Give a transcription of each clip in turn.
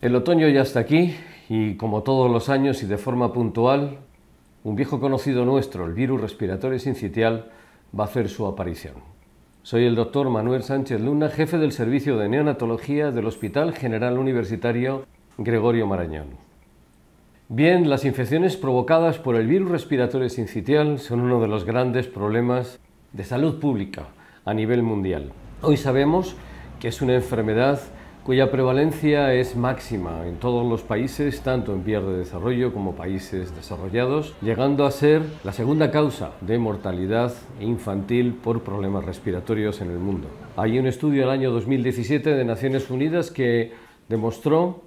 El otoño ya está aquí y como todos los años y de forma puntual, un viejo conocido nuestro, el virus respiratorio sincitial, va a hacer su aparición. Soy el doctor Manuel Sánchez Luna, jefe del servicio de neonatología del Hospital General Universitario Gregorio Marañón. Bien, las infecciones provocadas por el virus respiratorio sincitial son uno de los grandes problemas de salud pública a nivel mundial. Hoy sabemos que es una enfermedad cuya prevalencia es máxima en todos los países, tanto en vías de desarrollo como países desarrollados, llegando a ser la segunda causa de mortalidad infantil por problemas respiratorios en el mundo. Hay un estudio del año 2017 de Naciones Unidas que demostró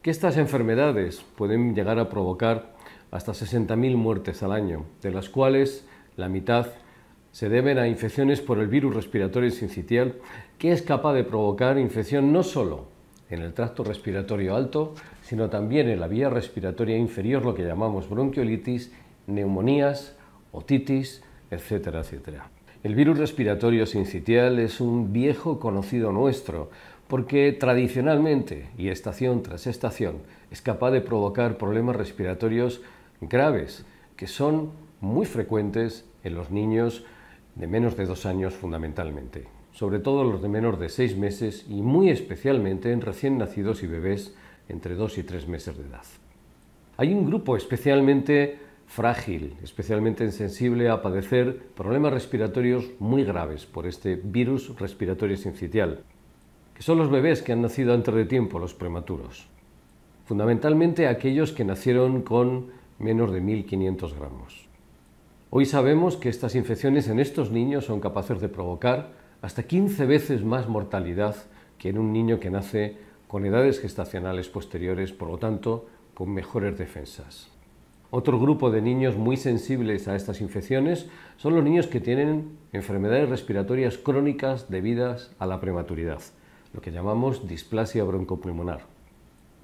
que estas enfermedades pueden llegar a provocar hasta 60.000 muertes al año, de las cuales la mitad se deben a infecciones por el virus respiratorio sincitial, que es capaz de provocar infección no solo en el tracto respiratorio alto, sino también en la vía respiratoria inferior, lo que llamamos bronquiolitis, neumonías, otitis, etcétera, etcétera. El virus respiratorio sincitial es un viejo conocido nuestro, porque tradicionalmente y estación tras estación es capaz de provocar problemas respiratorios graves que son muy frecuentes en los niños de menos de dos años fundamentalmente, sobre todo los de menos de seis meses y muy especialmente en recién nacidos y bebés entre dos y tres meses de edad. Hay un grupo especialmente frágil, especialmente insensible a padecer problemas respiratorios muy graves por este virus respiratorio sincitial, que son los bebés que han nacido antes de tiempo, los prematuros. Fundamentalmente aquellos que nacieron con menos de 1.500 gramos. Hoy sabemos que estas infecciones en estos niños son capaces de provocar hasta 15 veces más mortalidad que en un niño que nace con edades gestacionales posteriores, por lo tanto, con mejores defensas. Otro grupo de niños muy sensibles a estas infecciones son los niños que tienen enfermedades respiratorias crónicas debidas a la prematuridad, lo que llamamos displasia broncopulmonar.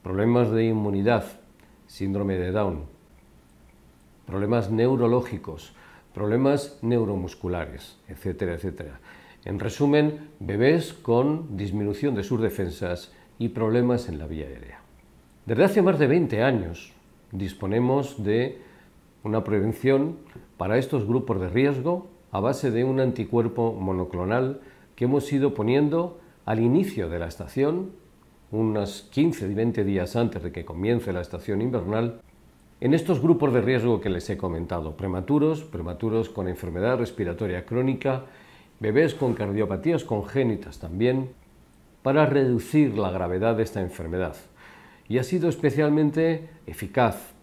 Problemas de inmunidad, síndrome de Down, problemas neurológicos, problemas neuromusculares, etcétera, etcétera. En resumen, bebés con disminución de sus defensas y problemas en la vía aérea. Desde hace más de 20 años disponemos de una prevención para estos grupos de riesgo a base de un anticuerpo monoclonal que hemos ido poniendo al inicio de la estación, ...unas 15 y 20 días antes de que comience la estación invernal, en estos grupos de riesgo que les he comentado, prematuros, prematuros con enfermedad respiratoria crónica, bebés con cardiopatías congénitas también, para reducir la gravedad de esta enfermedad. Y ha sido especialmente eficaz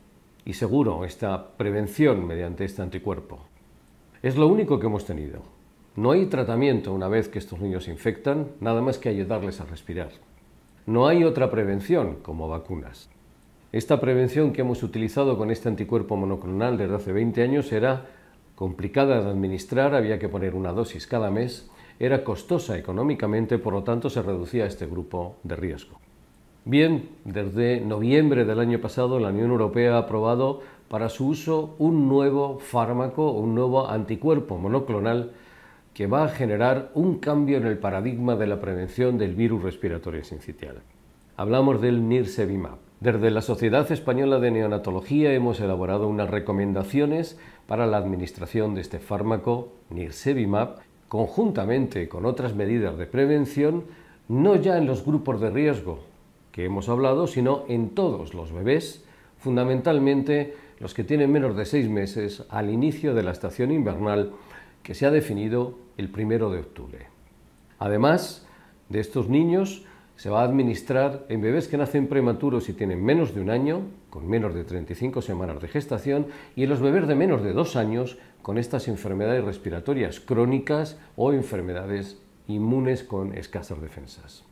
y seguro esta prevención mediante este anticuerpo. Es lo único que hemos tenido. No hay tratamiento una vez que estos niños se infectan, nada más que ayudarles a respirar. No hay otra prevención como vacunas. Esta prevención que hemos utilizado con este anticuerpo monoclonal desde hace 20 años era complicada de administrar, había que poner una dosis cada mes, era costosa económicamente, por lo tanto se reducía este grupo de riesgo. Bien, desde noviembre del año pasado la Unión Europea ha aprobado para su uso un nuevo fármaco, un nuevo anticuerpo monoclonal que va a generar un cambio en el paradigma de la prevención del virus respiratorio sincitial. Hablamos del nirsevimab. Desde la Sociedad Española de Neonatología hemos elaborado unas recomendaciones para la administración de este fármaco, Nirsevimab, conjuntamente con otras medidas de prevención, no ya en los grupos de riesgo que hemos hablado, sino en todos los bebés, fundamentalmente los que tienen menos de seis meses al inicio de la estación invernal que se ha definido el primero de octubre. Además de estos niños, se va a administrar en bebés que nacen prematuros y tienen menos de un año, con menos de 35 semanas de gestación, y en los bebés de menos de dos años con estas enfermedades respiratorias crónicas o enfermedades inmunes con escasas defensas.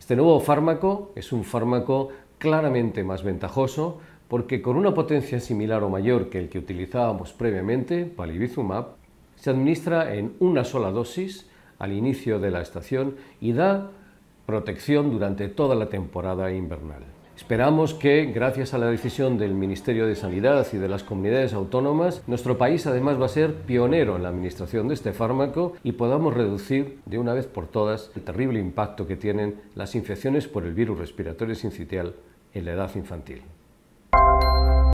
Este nuevo fármaco es un fármaco claramente más ventajoso porque con una potencia similar o mayor que el que utilizábamos previamente, palivizumab, se administra en una sola dosis al inicio de la estación y da protección durante toda la temporada invernal. Esperamos que, gracias a la decisión del Ministerio de Sanidad y de las comunidades autónomas, nuestro país además va a ser pionero en la administración de este fármaco y podamos reducir de una vez por todas el terrible impacto que tienen las infecciones por el virus respiratorio sincitial en la edad infantil.